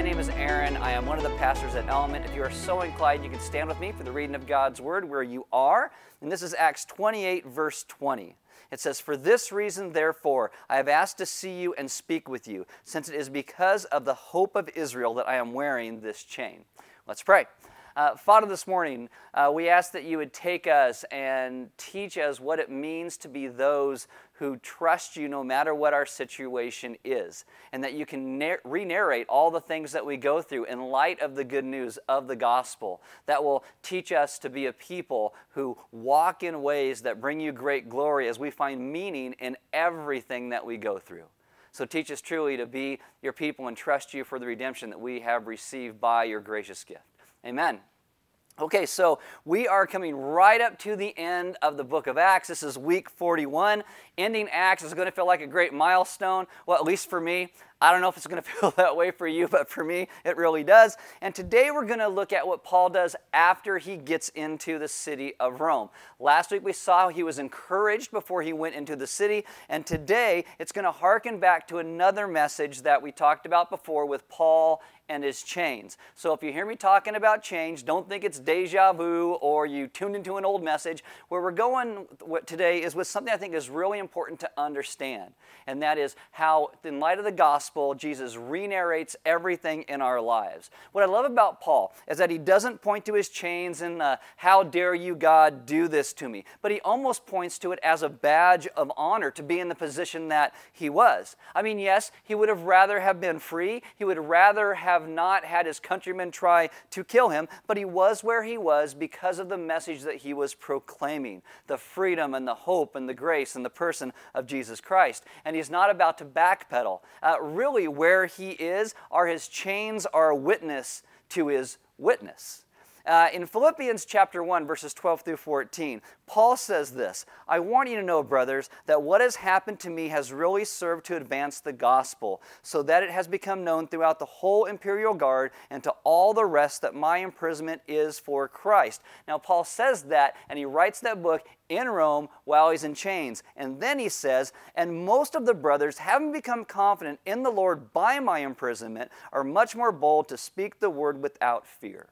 My name is Aaron. I am one of the pastors at Element. If you are so inclined, you can stand with me for the reading of God's Word where you are. And this is Acts 28, verse 20. It says, For this reason, therefore, I have asked to see you and speak with you, since it is because of the hope of Israel that I am wearing this chain. Let's pray. Uh, Father, this morning, uh, we ask that you would take us and teach us what it means to be those who trust you no matter what our situation is, and that you can na- re narrate all the things that we go through in light of the good news of the gospel that will teach us to be a people who walk in ways that bring you great glory as we find meaning in everything that we go through. So teach us truly to be your people and trust you for the redemption that we have received by your gracious gift. Amen. Okay, so we are coming right up to the end of the book of Acts. This is week 41. Ending Acts is going to feel like a great milestone. Well, at least for me. I don't know if it's going to feel that way for you, but for me, it really does. And today we're going to look at what Paul does after he gets into the city of Rome. Last week we saw he was encouraged before he went into the city, and today it's going to harken back to another message that we talked about before with Paul and his chains. So if you hear me talking about change, don't think it's deja vu or you tuned into an old message. Where we're going today is with something I think is really important to understand, and that is how, in light of the gospel, Jesus re-narrates everything in our lives. What I love about Paul is that he doesn't point to his chains and uh, how dare you, God, do this to me, but he almost points to it as a badge of honor to be in the position that he was. I mean, yes, he would have rather have been free. He would rather have have not had his countrymen try to kill him, but he was where he was because of the message that he was proclaiming the freedom and the hope and the grace and the person of Jesus Christ. And he's not about to backpedal. Uh, really, where he is are his chains are a witness to his witness. Uh, in Philippians chapter 1, verses 12 through 14, Paul says this I want you to know, brothers, that what has happened to me has really served to advance the gospel, so that it has become known throughout the whole imperial guard and to all the rest that my imprisonment is for Christ. Now, Paul says that, and he writes that book in Rome while he's in chains. And then he says, And most of the brothers, having become confident in the Lord by my imprisonment, are much more bold to speak the word without fear.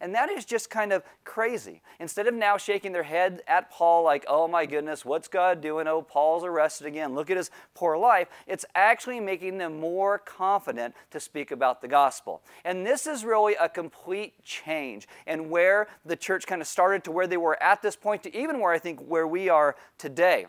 And that is just kind of crazy. Instead of now shaking their head at Paul, like, oh my goodness, what's God doing? Oh, Paul's arrested again. Look at his poor life. It's actually making them more confident to speak about the gospel. And this is really a complete change in where the church kind of started to where they were at this point to even where I think where we are today.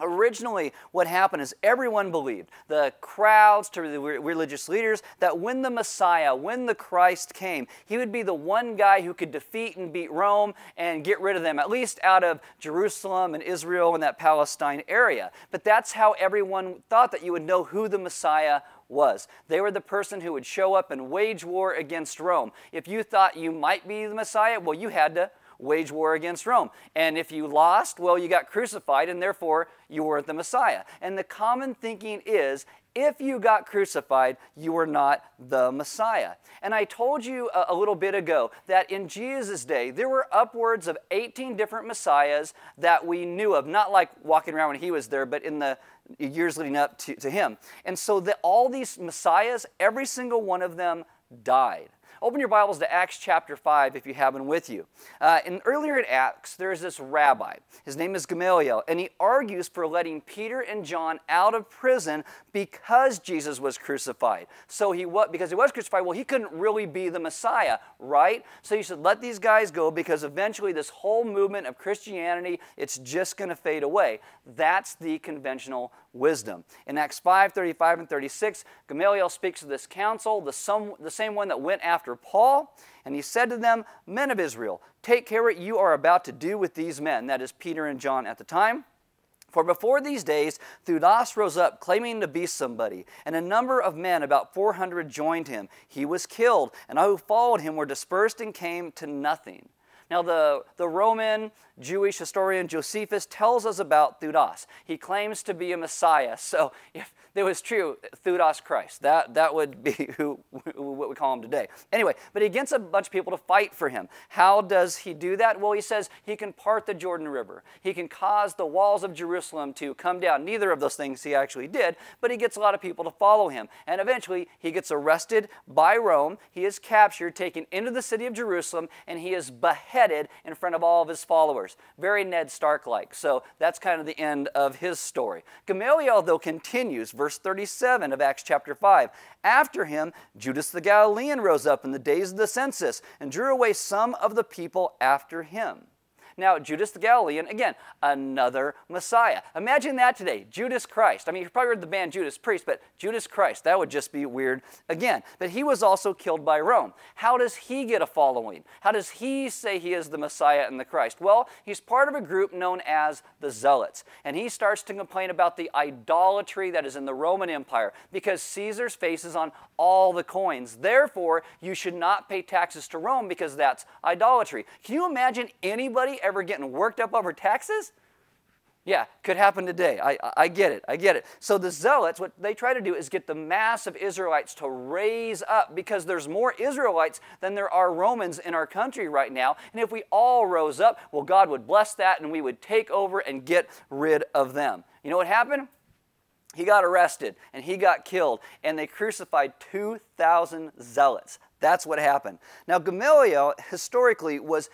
Originally, what happened is everyone believed, the crowds to the religious leaders, that when the Messiah, when the Christ came, he would be the one guy who could defeat and beat Rome and get rid of them, at least out of Jerusalem and Israel and that Palestine area. But that's how everyone thought that you would know who the Messiah was. They were the person who would show up and wage war against Rome. If you thought you might be the Messiah, well, you had to wage war against Rome. And if you lost, well, you got crucified, and therefore you weren't the Messiah. And the common thinking is if you got crucified, you were not the Messiah. And I told you a, little bit ago that in Jesus' day, there were upwards of 18 different Messiahs that we knew of, not like walking around when he was there, but in the years leading up to, to him. And so the, all these Messiahs, every single one of them died. Open your Bibles to Acts chapter 5 if you have them with you. Uh, and earlier in Acts, there's this rabbi. His name is Gamaliel, and he argues for letting Peter and John out of prison because Jesus was crucified. So he what? Because he was crucified, well, he couldn't really be the Messiah, right? So you should let these guys go because eventually this whole movement of Christianity, it's just going to fade away. That's the conventional wisdom. In Acts 5 35 and 36, Gamaliel speaks to this council, the, some, the same one that went after Paul, and he said to them, Men of Israel, take care what you are about to do with these men, that is, Peter and John at the time. For before these days, Thudas rose up, claiming to be somebody, and a number of men, about 400, joined him. He was killed, and all who followed him were dispersed and came to nothing. Now, the, the Roman Jewish historian Josephus tells us about Thudas. He claims to be a Messiah. So if that was true, Thudas Christ. That, that would be who, what we call him today. Anyway, but he gets a bunch of people to fight for him. How does he do that? Well, he says he can part the Jordan River. He can cause the walls of Jerusalem to come down. Neither of those things he actually did, but he gets a lot of people to follow him. And eventually, he gets arrested by Rome. He is captured, taken into the city of Jerusalem, and he is beheaded in front of all of his followers. Very Ned Stark like. So that's kind of the end of his story. Gamaliel, though, continues, verse verse 37 of Acts chapter 5. After him, Judas the Galilean rose up in the days of the census and drew away some of the people after him. Now, Judas the Galilean, again, another Messiah. Imagine that today Judas Christ. I mean, you've probably heard the band Judas Priest, but Judas Christ, that would just be weird again. But he was also killed by Rome. How does he get a following? How does he say he is the Messiah and the Christ? Well, he's part of a group known as the Zealots. And he starts to complain about the idolatry that is in the Roman Empire because Caesar's face is on all the coins. Therefore, you should not pay taxes to Rome because that's idolatry. Can you imagine anybody ever getting worked up over taxes? Yeah, could happen today. I, I get it. I get it. So the zealots, what they try to do is get the mass of Israelites to raise up because there's more Israelites than there are Romans in our country right now. And if we all rose up, well, God would bless that and we would take over and get rid of them. You know what happened? He got arrested and he got killed, and they crucified 2,000 zealots. That's what happened. Now, Gamaliel historically was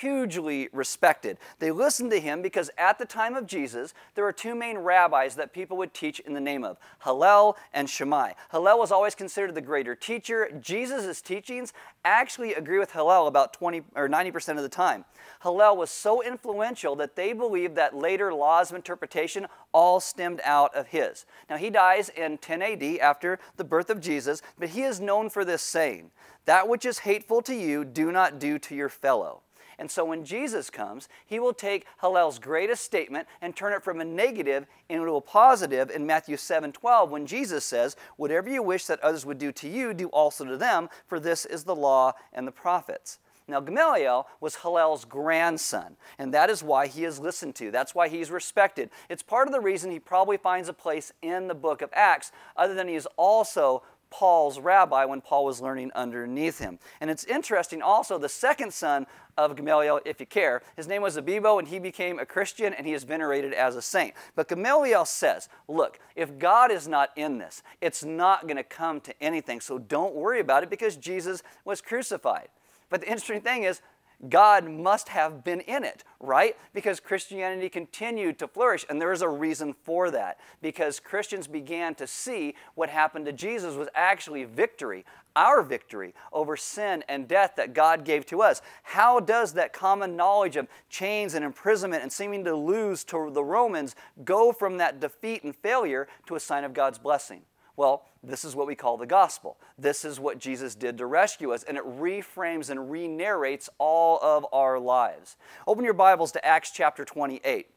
hugely respected. They listened to him because at the time of Jesus, there were two main rabbis that people would teach in the name of Hillel and Shammai. Hillel was always considered the greater teacher. Jesus' teachings actually agree with Hillel about 20 or 90% of the time. Hillel was so influential that they believed that later laws of interpretation all stemmed out of his. Now he dies in 10 AD after the birth of Jesus, but he is known for this saying, that which is hateful to you, do not do to your fellow. And so when Jesus comes, he will take Hillel's greatest statement and turn it from a negative into a positive in Matthew 7 12, when Jesus says, Whatever you wish that others would do to you, do also to them, for this is the law and the prophets. Now, Gamaliel was Hillel's grandson, and that is why he is listened to. That's why he's respected. It's part of the reason he probably finds a place in the book of Acts, other than he is also Paul's rabbi when Paul was learning underneath him. And it's interesting also, the second son of Gamaliel, if you care, his name was Abibo, and he became a Christian and he is venerated as a saint. But Gamaliel says, Look, if God is not in this, it's not going to come to anything. So don't worry about it because Jesus was crucified. But the interesting thing is, God must have been in it, right? Because Christianity continued to flourish, and there is a reason for that. Because Christians began to see what happened to Jesus was actually victory, our victory over sin and death that God gave to us. How does that common knowledge of chains and imprisonment and seeming to lose to the Romans go from that defeat and failure to a sign of God's blessing? Well, this is what we call the gospel. This is what Jesus did to rescue us, and it reframes and re narrates all of our lives. Open your Bibles to Acts chapter 28.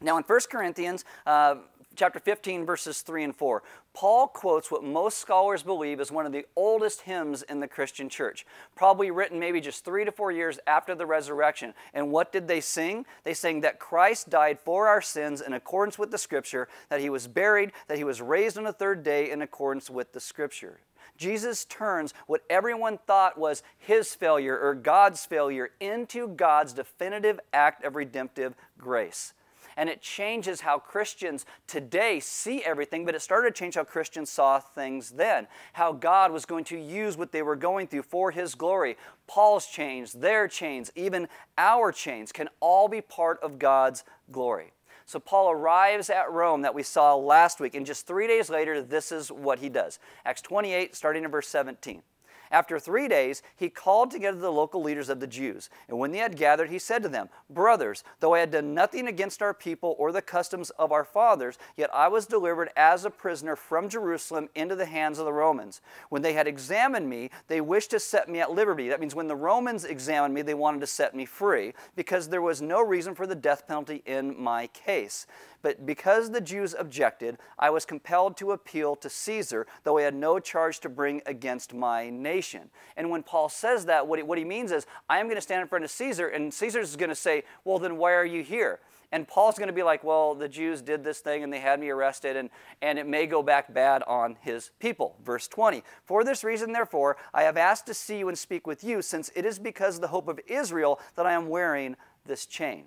Now, in 1 Corinthians, uh, chapter 15, verses 3 and 4. Paul quotes what most scholars believe is one of the oldest hymns in the Christian church, probably written maybe just three to four years after the resurrection. And what did they sing? They sang that Christ died for our sins in accordance with the Scripture, that he was buried, that he was raised on the third day in accordance with the Scripture. Jesus turns what everyone thought was his failure or God's failure into God's definitive act of redemptive grace and it changes how Christians today see everything, but it started to change how Christians saw things then, how God was going to use what they were going through for His glory. Paul's chains, their chains, even our chains can all be part of God's glory. So Paul arrives at Rome that we saw last week, and just three days later, this is what he does. Acts 28, starting in verse 17. After three days, he called together the local leaders of the Jews. And when they had gathered, he said to them, Brothers, though I had done nothing against our people or the customs of our fathers, yet I was delivered as a prisoner from Jerusalem into the hands of the Romans. When they had examined me, they wished to set me at liberty. That means when the Romans examined me, they wanted to set me free because there was no reason for the death penalty in my case. But because the Jews objected, I was compelled to appeal to Caesar, though I had no charge to bring against my nation. And when Paul says that, what he, what he means is, I am going to stand in front of Caesar, and Caesar is going to say, Well, then why are you here? And Paul's going to be like, well, the Jews did this thing and they had me arrested, and, and it may go back bad on his people. Verse 20 For this reason, therefore, I have asked to see you and speak with you, since it is because of the hope of Israel that I am wearing this chain.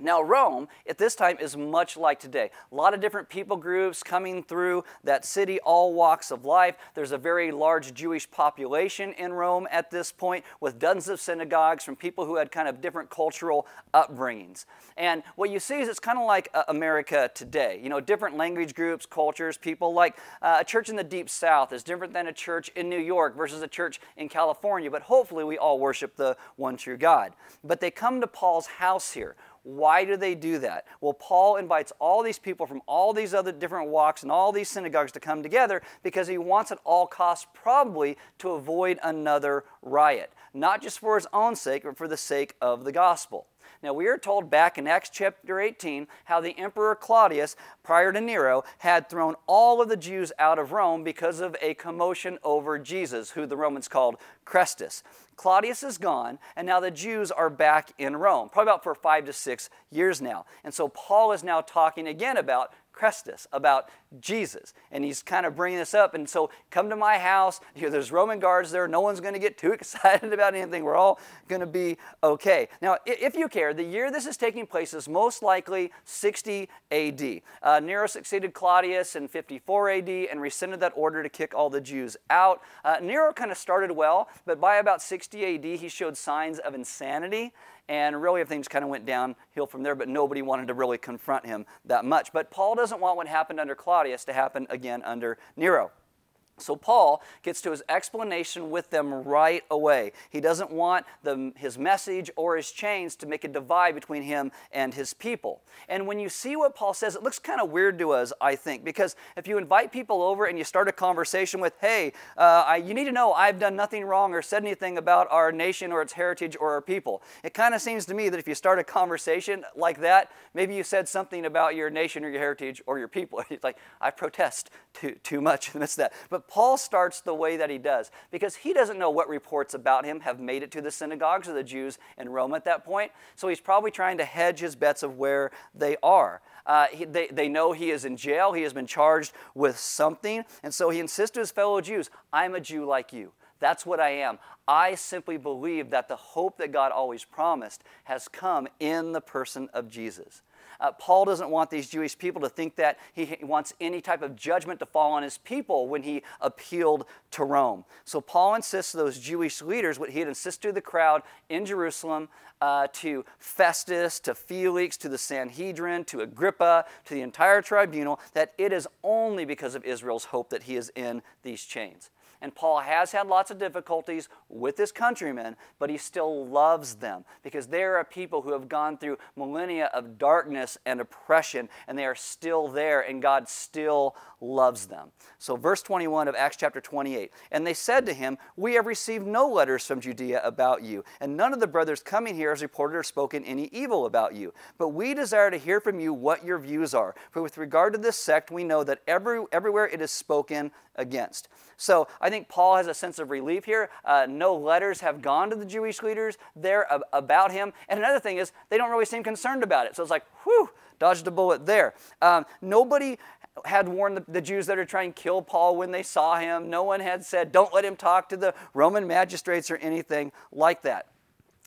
Now, Rome at this time is much like today. A lot of different people groups coming through that city, all walks of life. There's a very large Jewish population in Rome at this point, with dozens of synagogues from people who had kind of different cultural upbringings. And what you see is it's kind of like uh, America today. You know, different language groups, cultures, people like uh, a church in the deep south is different than a church in New York versus a church in California, but hopefully we all worship the one true God. But they come to Paul's house here why do they do that? Well, Paul invites all these people from all these other different walks and all these synagogues to come together because he wants at all costs, probably, to avoid another riot, not just for his own sake, but for the sake of the gospel. Now, we are told back in Acts chapter 18 how the Emperor Claudius, prior to Nero, had thrown all of the Jews out of Rome because of a commotion over Jesus, who the Romans called Crestus. Claudius is gone, and now the Jews are back in Rome, probably about for five to six years now. And so Paul is now talking again about Crestus about Jesus. And he's kind of bringing this up. And so, come to my house. there's Roman guards there. No one's going to get too excited about anything. We're all going to be okay. Now, if you care, the year this is taking place is most likely 60 AD. Uh, Nero succeeded Claudius in 54 AD and rescinded that order to kick all the Jews out. Uh, Nero kind of started well, but by about 60 AD, he showed signs of insanity. And really, things kind of went downhill from there, but nobody wanted to really confront him that much. But Paul doesn't want what happened under Claudius to happen again under Nero. So Paul gets to his explanation with them right away. He doesn't want the, his message or his chains to make a divide between him and his people. And when you see what Paul says, it looks kind of weird to us, I think, because if you invite people over and you start a conversation with, hey, uh, I, you need to know I've done nothing wrong or said anything about our nation or its heritage or our people. It kind of seems to me that if you start a conversation like that, maybe you said something about your nation or your heritage or your people. it's like, I protest too, too much in the midst of that. But Paul starts the way that he does because he doesn't know what reports about him have made it to the synagogues of the Jews in Rome at that point. So he's probably trying to hedge his bets of where they are. Uh, he, they, they know he is in jail, he has been charged with something. And so he insists to his fellow Jews I'm a Jew like you. That's what I am. I simply believe that the hope that God always promised has come in the person of Jesus. Uh, Paul doesn't want these Jewish people to think that he wants any type of judgment to fall on his people when he appealed to Rome. So Paul insists those Jewish leaders, what he had insisted to the crowd in Jerusalem, uh, to Festus, to Felix, to the Sanhedrin, to Agrippa, to the entire tribunal, that it is only because of Israel's hope that he is in these chains. And Paul has had lots of difficulties with his countrymen, but he still loves them because they are a people who have gone through millennia of darkness and oppression, and they are still there, and God still loves them. So, verse 21 of Acts chapter 28 And they said to him, We have received no letters from Judea about you, and none of the brothers coming here has reported or spoken any evil about you. But we desire to hear from you what your views are. For with regard to this sect, we know that every, everywhere it is spoken, against. So I think Paul has a sense of relief here. Uh, no letters have gone to the Jewish leaders there ab about him. And another thing is, they don't really seem concerned about it. So it's like, whew, dodged a bullet there. Um, nobody had warned the, the, Jews that are trying to kill Paul when they saw him. No one had said, don't let him talk to the Roman magistrates or anything like that.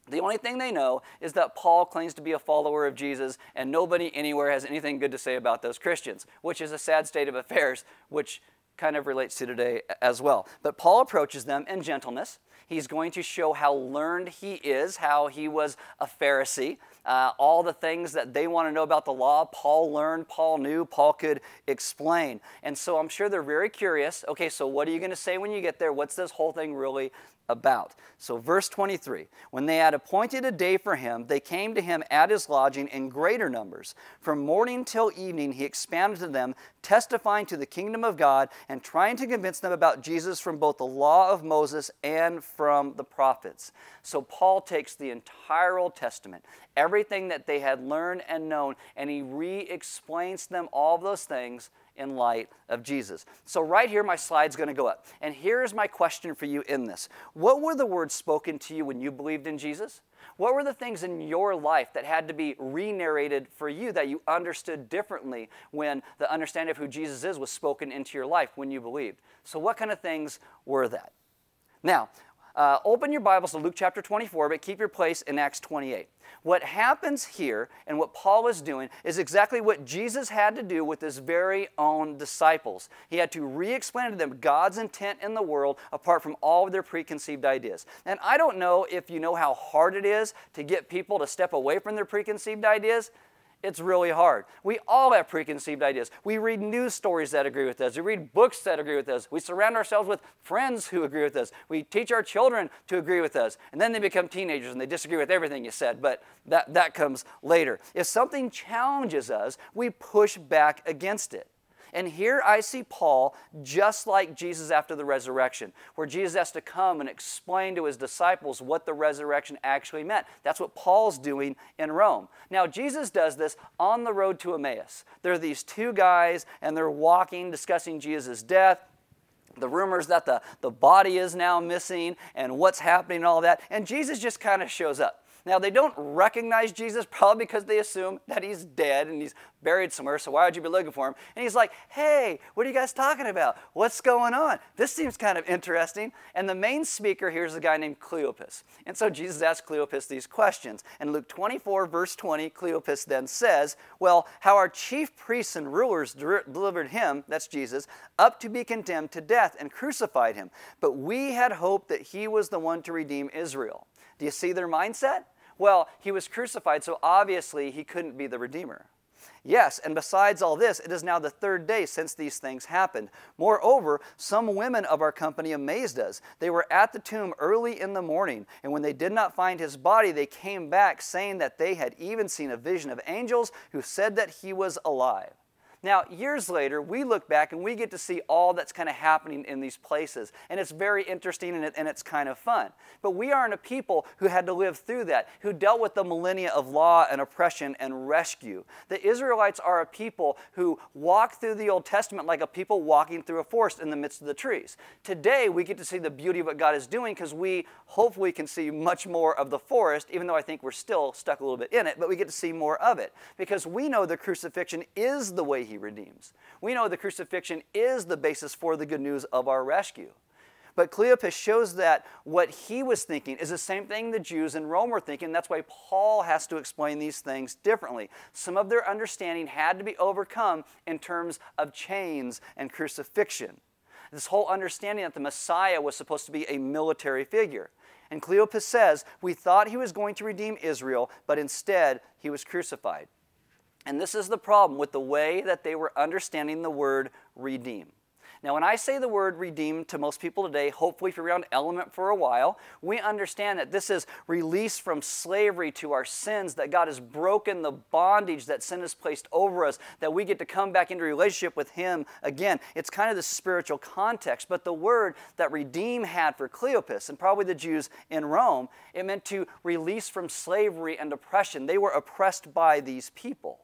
The only thing they know is that Paul claims to be a follower of Jesus, and nobody anywhere has anything good to say about those Christians, which is a sad state of affairs, which kind of relates to today as well. But Paul approaches them in gentleness. He's going to show how learned he is, how he was a Pharisee, uh, all the things that they want to know about the law. Paul learned, Paul knew, Paul could explain. And so I'm sure they're very curious. Okay, so what are you going to say when you get there? What's this whole thing really about. So, verse 23 When they had appointed a day for him, they came to him at his lodging in greater numbers. From morning till evening, he expounded to them, testifying to the kingdom of God and trying to convince them about Jesus from both the law of Moses and from the prophets. So, Paul takes the entire Old Testament, everything that they had learned and known, and he re explains to them all those things in light of Jesus. So, right here, my slide's going to go up. And here's my question for you in this What were the words spoken to you when you believed in Jesus? What were the things in your life that had to be re narrated for you that you understood differently when the understanding of who Jesus is was spoken into your life when you believed? So, what kind of things were that? Now, uh, open your Bibles to Luke chapter 24, but keep your place in Acts 28. What happens here and what Paul is doing is exactly what Jesus had to do with his very own disciples. He had to re explain to them God's intent in the world apart from all of their preconceived ideas. And I don't know if you know how hard it is to get people to step away from their preconceived ideas. It's really hard. We all have preconceived ideas. We read news stories that agree with us. We read books that agree with us. We surround ourselves with friends who agree with us. We teach our children to agree with us. And then they become teenagers and they disagree with everything you said, but that, that comes later. If something challenges us, we push back against it. And here I see Paul just like Jesus after the resurrection, where Jesus has to come and explain to his disciples what the resurrection actually meant. That's what Paul's doing in Rome. Now, Jesus does this on the road to Emmaus. There are these two guys, and they're walking, discussing Jesus' death the rumors that the, the body is now missing and what's happening and all that. And Jesus just kind of shows up. Now, they don't recognize Jesus probably because they assume that he's dead and he's buried somewhere, so why would you be looking for him? And he's like, hey, what are you guys talking about? What's going on? This seems kind of interesting. And the main speaker here is a guy named Cleopas. And so Jesus asked Cleopas these questions. And Luke 24, verse 20, Cleopas then says, well, how our chief priests and rulers delivered him, that's Jesus, up to be condemned to death and crucified him. But we had hoped that he was the one to redeem Israel. Do you see their mindset? Well, he was crucified, so obviously he couldn't be the Redeemer. Yes, and besides all this, it is now the third day since these things happened. Moreover, some women of our company amazed us. They were at the tomb early in the morning, and when they did not find his body, they came back saying that they had even seen a vision of angels who said that he was alive. Now, years later, we look back and we get to see all that's kind of happening in these places. And it's very interesting and, it, and, it's kind of fun. But we aren't a people who had to live through that, who dealt with the millennia of law and oppression and rescue. The Israelites are a people who walk through the Old Testament like a people walking through a forest in the midst of the trees. Today, we get to see the beauty of what God is doing because we hopefully can see much more of the forest, even though I think we're still stuck a little bit in it, but we get to see more of it because we know the crucifixion is the way he redeems. We know the crucifixion is the basis for the good news of our rescue. But Cleopas shows that what he was thinking is the same thing the Jews in Rome were thinking. That's why Paul has to explain these things differently. Some of their understanding had to be overcome in terms of chains and crucifixion. This whole understanding that the Messiah was supposed to be a military figure. And Cleopas says, We thought he was going to redeem Israel, but instead he was crucified. And this is the problem with the way that they were understanding the word redeem. Now, when I say the word redeem to most people today, hopefully if you're around Element for a while, we understand that this is release from slavery to our sins, that God has broken the bondage that sin has placed over us, that we get to come back into relationship with Him again. It's kind of the spiritual context, but the word that redeem had for Cleopas and probably the Jews in Rome, it meant to release from slavery and oppression. They were oppressed by these people.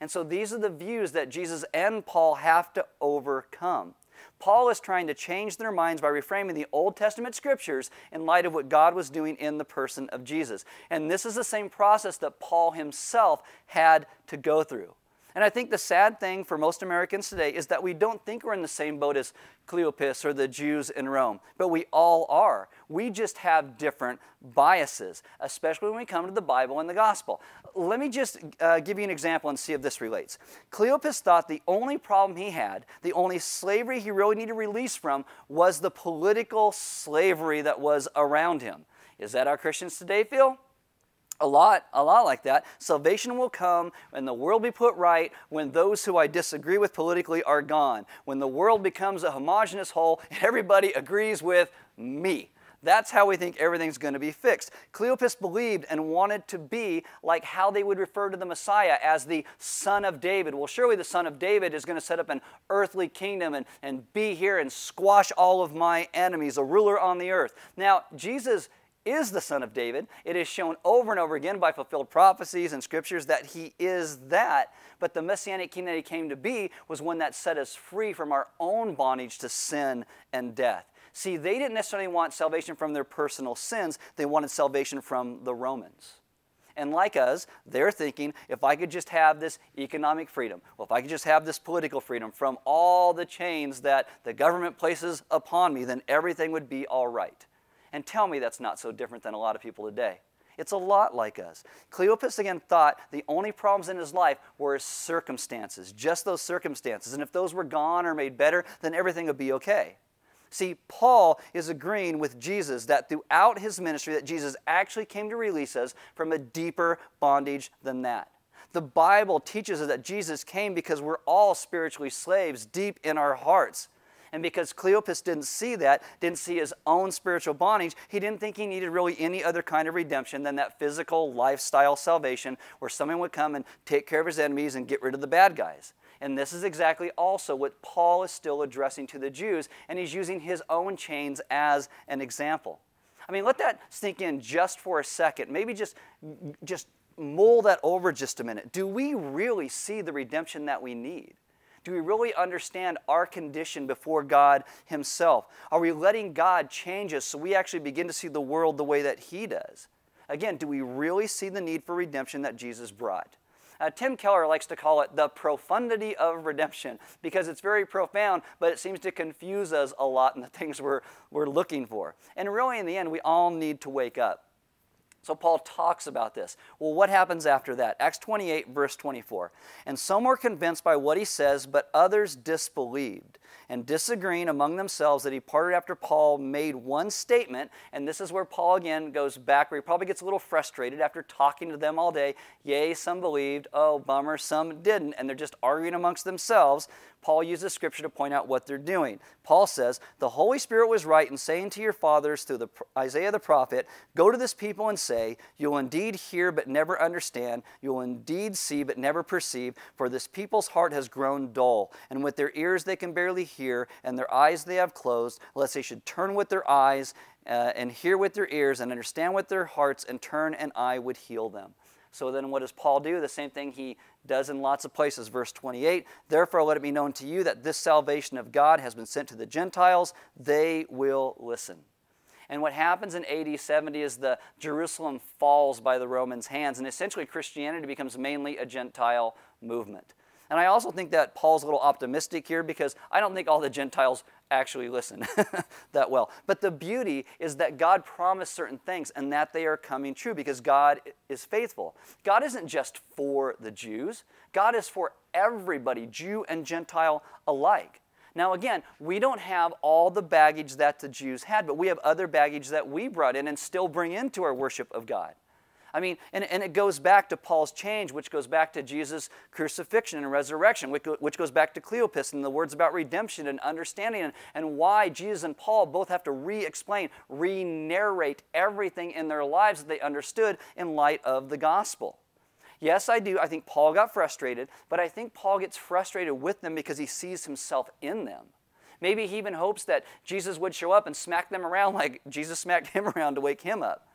And so these are the views that Jesus and Paul have to overcome. Paul is trying to change their minds by reframing the Old Testament scriptures in light of what God was doing in the person of Jesus. And this is the same process that Paul himself had to go through. And I think the sad thing for most Americans today is that we don't think we're in the same boat as Cleopas or the Jews in Rome, but we all are. We just have different biases, especially when we come to the Bible and the gospel. Let me just uh, give you an example and see if this relates. Cleopas thought the only problem he had, the only slavery he really needed release from, was the political slavery that was around him. Is that how Christians today feel? a lot a lot like that salvation will come and the world be put right when those who i disagree with politically are gone when the world becomes a homogenous whole and everybody agrees with me that's how we think everything's going to be fixed. Cleopas believed and wanted to be like how they would refer to the Messiah as the Son of David. Well, surely the Son of David is going to set up an earthly kingdom and, and be here and squash all of my enemies, a ruler on the earth. Now, Jesus is the son of David. It is shown over and over again by fulfilled prophecies and scriptures that he is that. But the messianic King that he came to be was one that set us free from our own bondage to sin and death. See, they didn't necessarily want salvation from their personal sins, they wanted salvation from the Romans. And like us, they're thinking if I could just have this economic freedom, well, if I could just have this political freedom from all the chains that the government places upon me, then everything would be all right. And tell me that's not so different than a lot of people today. It's a lot like us. Cleopas again thought the only problems in his life were his circumstances, just those circumstances. And if those were gone or made better, then everything would be okay. See, Paul is agreeing with Jesus that throughout his ministry that Jesus actually came to release us from a deeper bondage than that. The Bible teaches us that Jesus came because we're all spiritually slaves deep in our hearts. And because Cleopas didn't see that, didn't see his own spiritual bondage, he didn't think he needed really any other kind of redemption than that physical lifestyle salvation where someone would come and take care of his enemies and get rid of the bad guys. And this is exactly also what Paul is still addressing to the Jews, and he's using his own chains as an example. I mean, let that sink in just for a second. Maybe just, just mull that over just a minute. Do we really see the redemption that we need? Do we really understand our condition before God Himself? Are we letting God change us so we actually begin to see the world the way that He does? Again, do we really see the need for redemption that Jesus brought? Uh, Tim Keller likes to call it the profundity of redemption because it's very profound, but it seems to confuse us a lot in the things we're, we're looking for. And really, in the end, we all need to wake up. So Paul talks about this. Well, what happens after that? Acts 28, verse 24. And some were convinced by what he says, but others disbelieved. And disagreeing among themselves, that he parted after Paul made one statement. And this is where Paul again goes back, where he probably gets a little frustrated after talking to them all day. Yay, some believed. Oh, bummer, some didn't. And they're just arguing amongst themselves. Paul uses scripture to point out what they're doing. Paul says, The Holy Spirit was right in saying to your fathers through the, Isaiah the prophet, Go to this people and say, say, You'll indeed hear but never understand, you'll indeed see but never perceive, for this people's heart has grown dull, and with their ears they can barely hear, and their eyes they have closed, lest they should turn with their eyes uh, and hear with their ears and understand with their hearts and turn, and I would heal them. So then, what does Paul do? The same thing he does in lots of places. Verse 28 Therefore, let it be known to you that this salvation of God has been sent to the Gentiles, they will listen. And what happens in AD 70 is the Jerusalem falls by the Romans' hands, and essentially Christianity becomes mainly a Gentile movement. And I also think that Paul's a little optimistic here because I don't think all the Gentiles actually listen that well. But the beauty is that God promised certain things and that they are coming true because God is faithful. God isn't just for the Jews, God is for everybody, Jew and Gentile alike. Now, again, we don't have all the baggage that the Jews had, but we have other baggage that we brought in and still bring into our worship of God. I mean, and, and it goes back to Paul's change, which goes back to Jesus' crucifixion and resurrection, which, which goes back to Cleopas and the words about redemption and understanding and, and why Jesus and Paul both have to re explain, re narrate everything in their lives that they understood in light of the gospel. Yes, I do. I think Paul got frustrated, but I think Paul gets frustrated with them because he sees himself in them. Maybe he even hopes that Jesus would show up and smack them around like Jesus smacked him around to wake him up.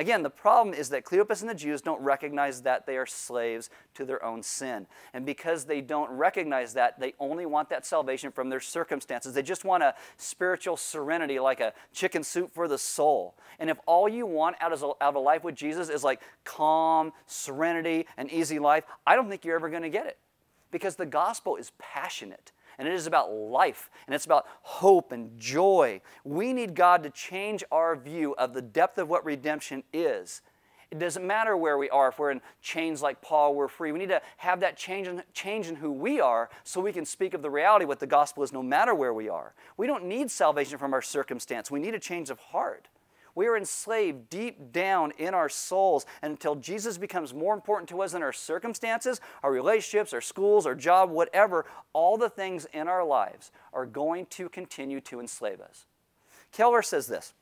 Again, the problem is that Cleopas and the Jews don't recognize that they are slaves to their own sin. And because they don't recognize that, they only want that salvation from their circumstances. They just want a spiritual serenity like a chicken soup for the soul. And if all you want out of, a life with Jesus is like calm, serenity, an easy life, I don't think you're ever going to get it because the gospel is passionate and it is about life, and it's about hope and joy. We need God to change our view of the depth of what redemption is. It doesn't matter where we are. If we're in chains like Paul, we're free. We need to have that change in, change in who we are so we can speak of the reality what the gospel is no matter where we are. We don't need salvation from our circumstance. We need a change of heart. We are enslaved deep down in our souls and until Jesus becomes more important to us than our circumstances, our relationships, our schools, our job, whatever. All the things in our lives are going to continue to enslave us. Keller says this.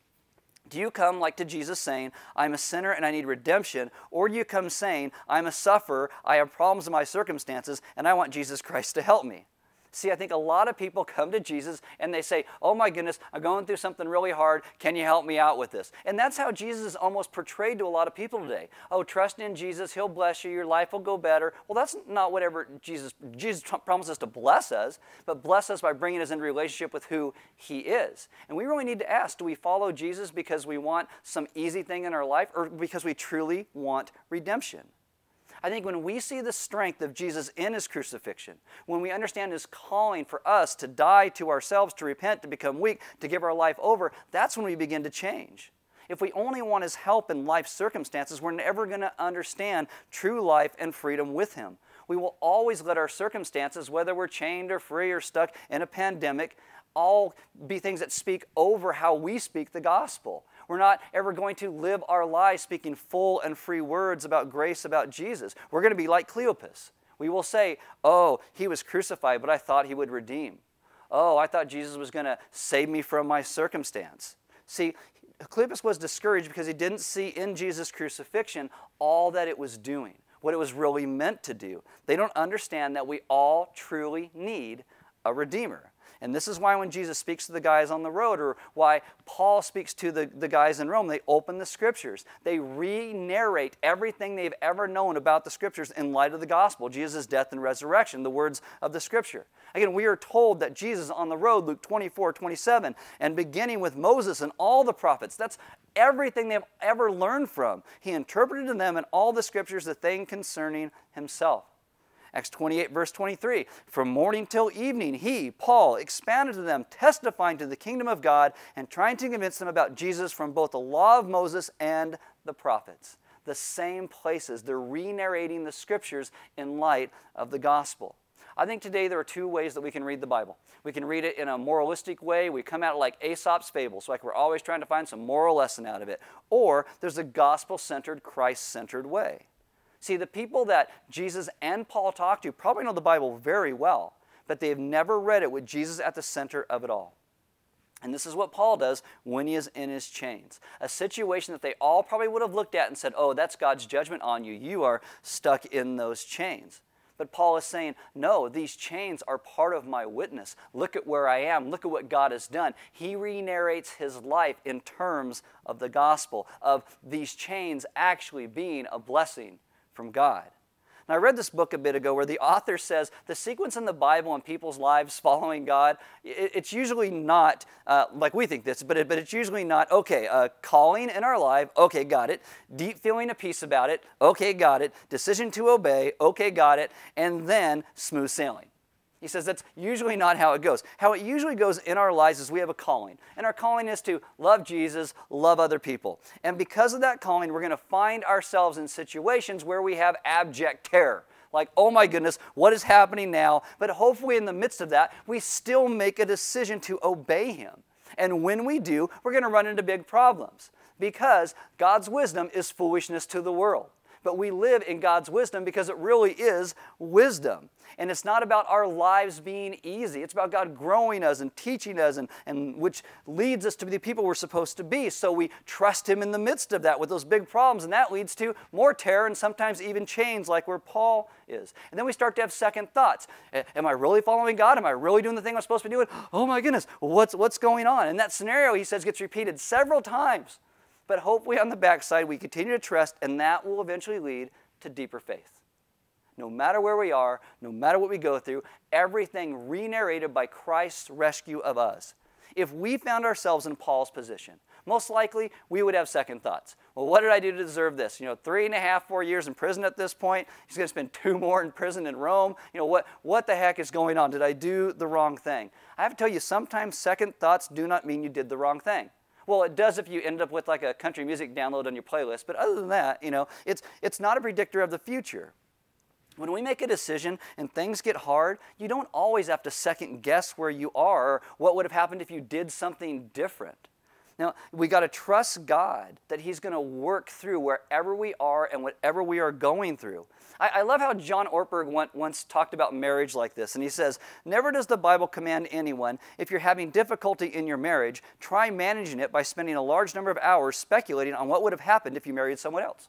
Do you come like to Jesus saying, I'm a sinner and I need redemption? Or do you come saying, I'm a sufferer, I have problems in my circumstances, and I want Jesus Christ to help me? See, I think a lot of people come to Jesus and they say, Oh my goodness, I'm going through something really hard. Can you help me out with this? And that's how Jesus is almost portrayed to a lot of people today. Oh, trust in Jesus. He'll bless you. Your life will go better. Well, that's not whatever Jesus, Jesus promises to bless us, but bless us by bringing us into relationship with who He is. And we really need to ask do we follow Jesus because we want some easy thing in our life or because we truly want redemption? I think when we see the strength of Jesus in his crucifixion, when we understand his calling for us to die to ourselves, to repent, to become weak, to give our life over, that's when we begin to change. If we only want his help in life circumstances, we're never going to understand true life and freedom with him. We will always let our circumstances, whether we're chained or free or stuck in a pandemic, all be things that speak over how we speak the gospel. We're not ever going to live our lives speaking full and free words about grace about Jesus. We're going to be like Cleopas. We will say, Oh, he was crucified, but I thought he would redeem. Oh, I thought Jesus was going to save me from my circumstance. See, Cleopas was discouraged because he didn't see in Jesus' crucifixion all that it was doing, what it was really meant to do. They don't understand that we all truly need a Redeemer. And this is why when Jesus speaks to the guys on the road, or why Paul speaks to the, the guys in Rome, they open the scriptures. They re narrate everything they've ever known about the scriptures in light of the gospel Jesus' death and resurrection, the words of the scripture. Again, we are told that Jesus on the road, Luke 24, 27, and beginning with Moses and all the prophets, that's everything they've ever learned from. He interpreted to them in all the scriptures the thing concerning himself. Acts 28, verse 23. From morning till evening, he, Paul, expounded to them, testifying to the kingdom of God and trying to convince them about Jesus from both the law of Moses and the prophets. The same places. They're re narrating the scriptures in light of the gospel. I think today there are two ways that we can read the Bible. We can read it in a moralistic way. We come out like Aesop's fables, like we're always trying to find some moral lesson out of it. Or there's a gospel centered, Christ centered way. See, the people that Jesus and Paul talked to probably know the Bible very well, but they've never read it with Jesus at the center of it all. And this is what Paul does when he is in his chains. A situation that they all probably would have looked at and said, Oh, that's God's judgment on you. You are stuck in those chains. But Paul is saying, No, these chains are part of my witness. Look at where I am. Look at what God has done. He re narrates his life in terms of the gospel, of these chains actually being a blessing from God. Now, I read this book a bit ago where the author says the sequence in the Bible and people's lives following God, it's usually not uh, like we think this, but, it, but it's usually not, okay, calling in our life, okay, got it. Deep feeling of peace about it, okay, got it. Decision to obey, okay, got it. And then smooth sailing. He says that's usually not how it goes. How it usually goes in our lives is we have a calling, and our calling is to love Jesus, love other people. And because of that calling, we're going to find ourselves in situations where we have abject terror. Like, oh my goodness, what is happening now? But hopefully, in the midst of that, we still make a decision to obey Him. And when we do, we're going to run into big problems because God's wisdom is foolishness to the world. But we live in God's wisdom because it really is wisdom. And it's not about our lives being easy. It's about God growing us and teaching us, and, and which leads us to be the people we're supposed to be. So we trust Him in the midst of that with those big problems, and that leads to more terror and sometimes even chains, like where Paul is. And then we start to have second thoughts. Am I really following God? Am I really doing the thing I'm supposed to be doing? Oh my goodness, what's, what's going on? And that scenario, he says, gets repeated several times. But hopefully, on the backside, we continue to trust, and that will eventually lead to deeper faith no matter where we are, no matter what we go through, everything re narrated by Christ's rescue of us. If we found ourselves in Paul's position, most likely we would have second thoughts. Well, what did I do to deserve this? You know, three and a half, four years in prison at this point. He's going to spend two more in prison in Rome. You know, what, what the heck is going on? Did I do the wrong thing? I have to tell you, sometimes second thoughts do not mean you did the wrong thing. Well, it does if you end up with like a country music download on your playlist, but other than that, you know, it's, it's not a predictor of the future when we make a decision and things get hard, you don't always have to second guess where you are or what would have happened if you did something different. Now, we got to trust God that He's going to work through wherever we are and whatever we are going through. I, I love how John Ortberg once talked about marriage like this, and he says, Never does the Bible command anyone, if you're having difficulty in your marriage, try managing it by spending a large number of hours speculating on what would have happened if you married someone else.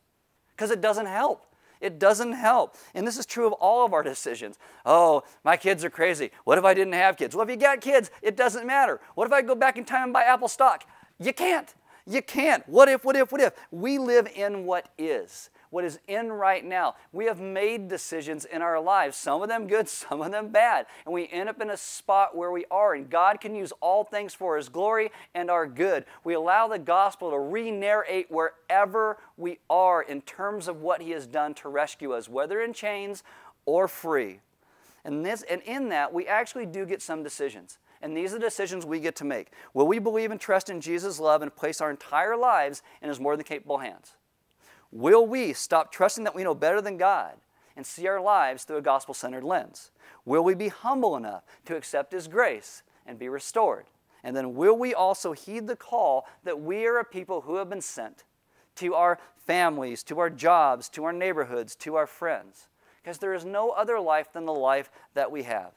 Because it doesn't help. It doesn't help. And this is true of all of our decisions. Oh, my kids are crazy. What if I didn't have kids? Well, if you got kids, it doesn't matter. What if I go back in time and buy Apple stock? You can't. You can't. What if, what if, what if? We live in what is what is in right now. We have made decisions in our lives, some of them good, some of them bad, and we end up in a spot where we are. And God can use all things for His glory and our good. We allow the gospel to re narrate wherever we are in terms of what He has done to rescue us, whether in chains or free. And, this, and in that, we actually do get some decisions. And these are the decisions we get to make. Will we believe and trust in Jesus' love and place our entire lives in His more than capable hands? Will we stop trusting that we know better than God and see our lives through a gospel centered lens? Will we be humble enough to accept His grace and be restored? And then will we also heed the call that we are a people who have been sent to our families, to our jobs, to our neighborhoods, to our friends? Because there is no other life than the life that we have.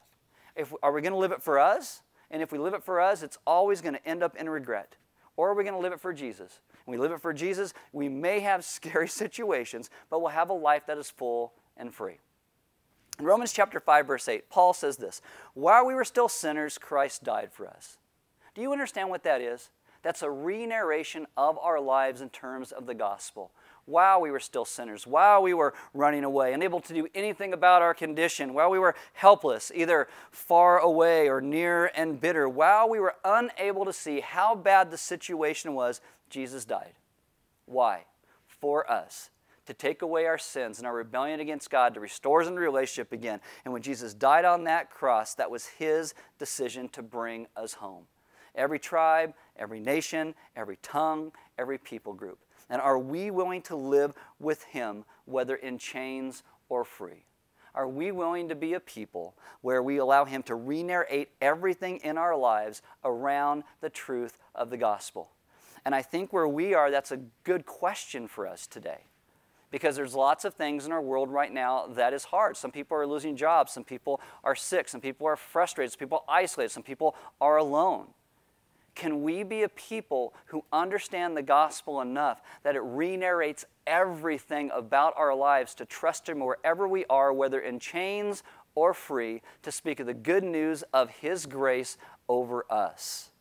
If, are we going to live it for us? And if we live it for us, it's always going to end up in regret. Or are we going to live it for Jesus? and we live it for Jesus, we may have scary situations, but we'll have a life that is full and free. In Romans chapter 5 verse 8, Paul says this, "While we were still sinners, Christ died for us." Do you understand what that is? That's a re-narration of our lives in terms of the gospel while we were still sinners, while we were running away, unable to do anything about our condition, while we were helpless, either far away or near and bitter, while we were unable to see how bad the situation was, Jesus died. Why? For us. To take away our sins and our rebellion against God, to restore us into relationship again. And when Jesus died on that cross, that was his decision to bring us home. Every tribe, every nation, every tongue, every people group. And are we willing to live with him, whether in chains or free? Are we willing to be a people where we allow Him to re narrate everything in our lives around the truth of the gospel? And I think where we are, that's a good question for us today. Because there's lots of things in our world right now that is hard. Some people are losing jobs, some people are sick, some people are frustrated, some people are isolated, some people are alone. Can we be a people who understand the gospel enough that it re narrates everything about our lives to trust Him wherever we are, whether in chains or free, to speak of the good news of His grace over us?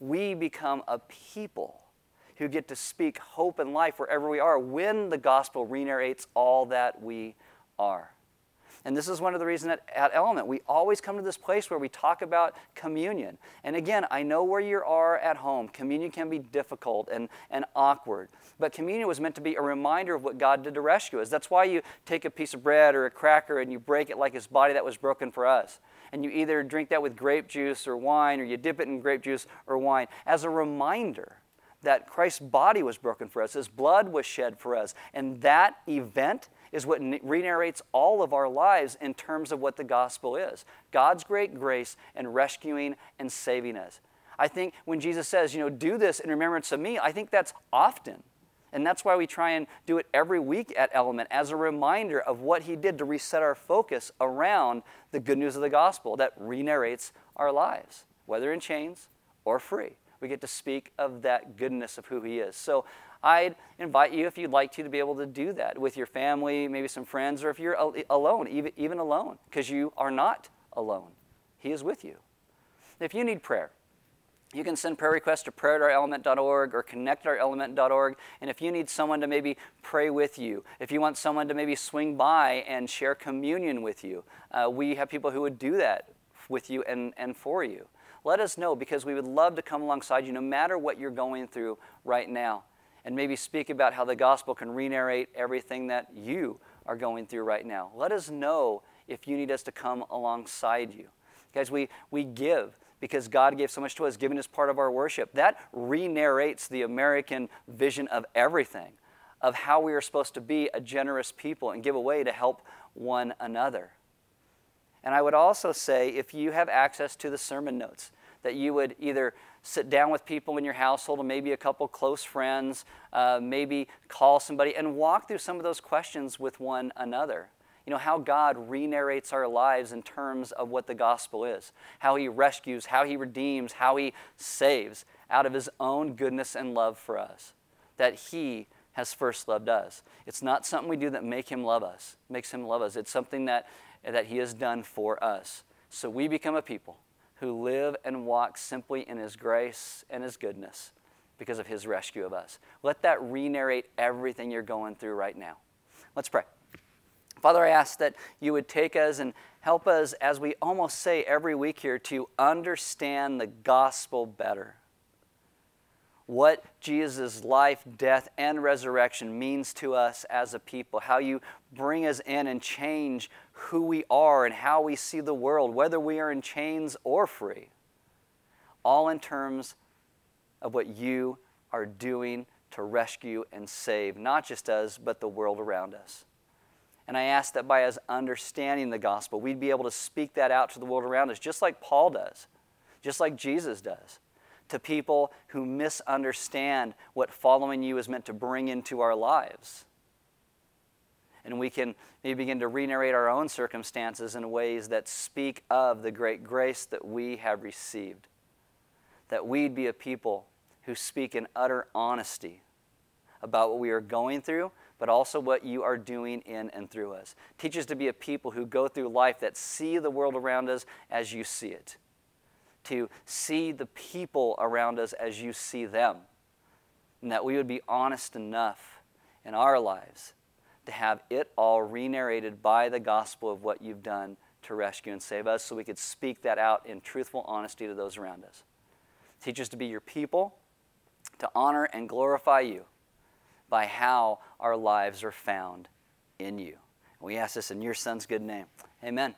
we become a people who get to speak hope and life wherever we are when the gospel renarrates all that we are. And this is one of the reasons that at Element, we always come to this place where we talk about communion. And again, I know where you are at home. Communion can be difficult and, and awkward. But communion was meant to be a reminder of what God did to rescue us. That's why you take a piece of bread or a cracker and you break it like his body that was broken for us and you either drink that with grape juice or wine, or you dip it in grape juice or wine, as a reminder that Christ's body was broken for us, his blood was shed for us. And that event is what re narrates all of our lives in terms of what the gospel is God's great grace and rescuing and saving us. I think when Jesus says, you know, do this in remembrance of me, I think that's often. And that's why we try and do it every week at Element as a reminder of what he did to reset our focus around the good news of the gospel that re-narrates our lives, whether in chains or free. We get to speak of that goodness of who he is. So I'd invite you, if you'd like to, to be able to do that with your family, maybe some friends, or if you're alone, even, even alone, because you are not alone. He is with you. If you need prayer, you can send prayer requests to prayer.ourelement.org or connect.ourelement.org. And if you need someone to maybe pray with you, if you want someone to maybe swing by and share communion with you, uh, we have people who would do that with you and, and for you. Let us know because we would love to come alongside you no matter what you're going through right now and maybe speak about how the gospel can re narrate everything that you are going through right now. Let us know if you need us to come alongside you. Guys, we, we give because God gave so much to us, giving us part of our worship. That re narrates the American vision of everything, of how we are supposed to be a generous people and give away to help one another. And I would also say if you have access to the sermon notes, that you would either sit down with people in your household and maybe a couple close friends, uh, maybe call somebody and walk through some of those questions with one another you know, how God re-narrates our lives in terms of what the gospel is, how he rescues, how he redeems, how he saves out of his own goodness and love for us, that he has first loved us. It's not something we do that make him love us, makes him love us. It's something that, that he has done for us. So we become a people who live and walk simply in his grace and his goodness because of his rescue of us. Let that re narrate everything you're going through right now. Let's pray. Father, I ask that you would take us and help us, as we almost say every week here, to understand the gospel better. What Jesus' life, death, and resurrection means to us as a people, how you bring us in and change who we are and how we see the world, whether we are in chains or free, all in terms of what you are doing to rescue and save not just us, but the world around us. And I ask that by us understanding the gospel, we'd be able to speak that out to the world around us, just like Paul does, just like Jesus does, to people who misunderstand what following you is meant to bring into our lives. And we can maybe begin to re narrate our own circumstances in ways that speak of the great grace that we have received. That we'd be a people who speak in utter honesty about what we are going through but also what you are doing in and through us. Teach us to be a people who go through life that see the world around us as you see it, to see the people around us as you see them, and that we would be honest enough in our lives to have it all re narrated by the gospel of what you've done to rescue and save us so we could speak that out in truthful honesty to those around us. Teach us to be your people, to honor and glorify you by how our lives are found in you. we ask this in your son's good name. Amen.